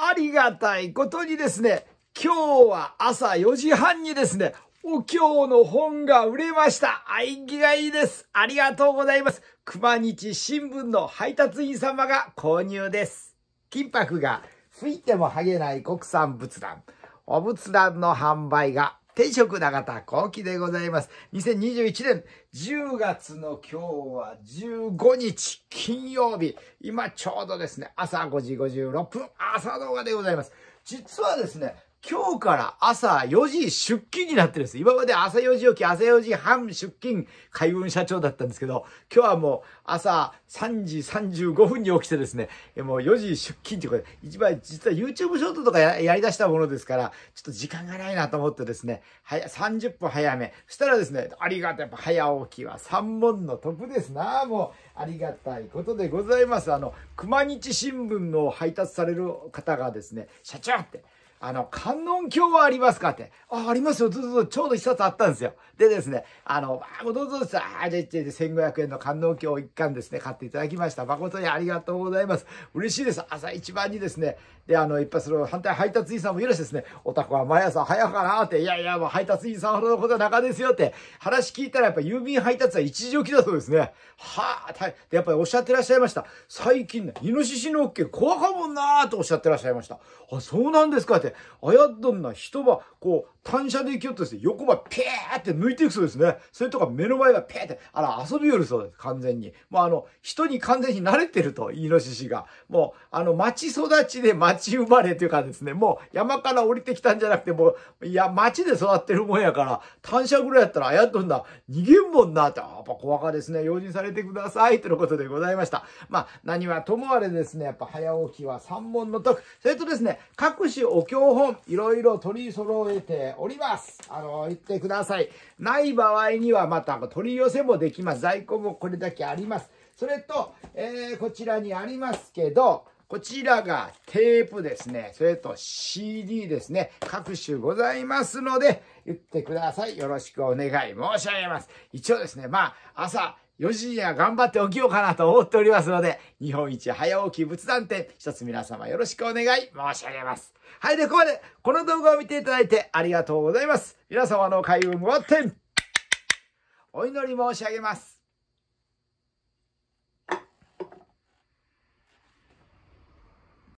ありがたいことにですね、今日は朝4時半にですね、お経の本が売れました。愛気がいいです。ありがとうございます。熊日新聞の配達員様が購入です。金箔が吹いても剥げない国産仏壇。お仏壇の販売が定食永田幸喜でございます。2021年10月の今日は15日金曜日。今ちょうどですね、朝5時56分朝動画でございます。実はですね、今日から朝4時出勤になってるんです。今まで朝4時起き、朝4時半出勤、海運社長だったんですけど、今日はもう朝3時35分に起きてですね、もう4時出勤ということで、一番実は YouTube ショートとかやり出したものですから、ちょっと時間がないなと思ってですね、は30分早め。そしたらですね、ありがたい、やっぱ早起きは三問の得ですな、もう。ありがたいことでございます。あの、熊日新聞の配達される方がですね、社長って、あの、観音鏡はありますかって。あ、ありますよ。どうぞ、ちょうど一冊あったんですよ。でですね、あの、どうぞ、どうぞ、あ、じゃ、じゃ、1500円の観音鏡を一巻ですね、買っていただきました。誠にありがとうございます。嬉しいです。朝一番にですね、で、あの、一発の反対配達員さんもいるしですね、お宅は毎朝早くかなって、いやいや、もう配達員さんほどのことは中ですよって、話聞いたらやっぱ郵便配達は一時置きだそうですね。はあ、い。で、やっぱりおっしゃってらっしゃいました。最近ね、イノシシのオッケー怖かもんなーとおっしゃってらっしゃいました。あ、そうなんですかって。て、あやどんな人は、こう、単車で行きよってですね、横ばピーって抜いていくそうですね。それとか目の前がピーって、あら、遊びよるそうです、完全に。もうあの、人に完全に慣れてると、イノシシが。もう、あの、町育ちで町生まれというかですね、もう山から降りてきたんじゃなくて、もう、いや、町で育ってるもんやから、単車ぐらいやったらあやどんな逃げんもんなって、ぱ小若ですね、用心されてください。とのことでございました。まあ、何はともあれですね、やっぱ早起きは三問の徳。それとですね、各種お経本、いろいろ取り揃えております。あの、言ってください。ない場合にはまた取り寄せもできます。在庫もこれだけあります。それと、えー、こちらにありますけど、こちらがテープですね。それと CD ですね。各種ございますので、言ってください。よろしくお願い申し上げます。一応ですね、まあ、朝、4時には頑張って起きようかなと思っておりますので、日本一早起き仏壇店、一つ皆様よろしくお願い申し上げます。はい、で、ここまで、この動画を見ていただいてありがとうございます。皆様の開運を天、お祈り申し上げます。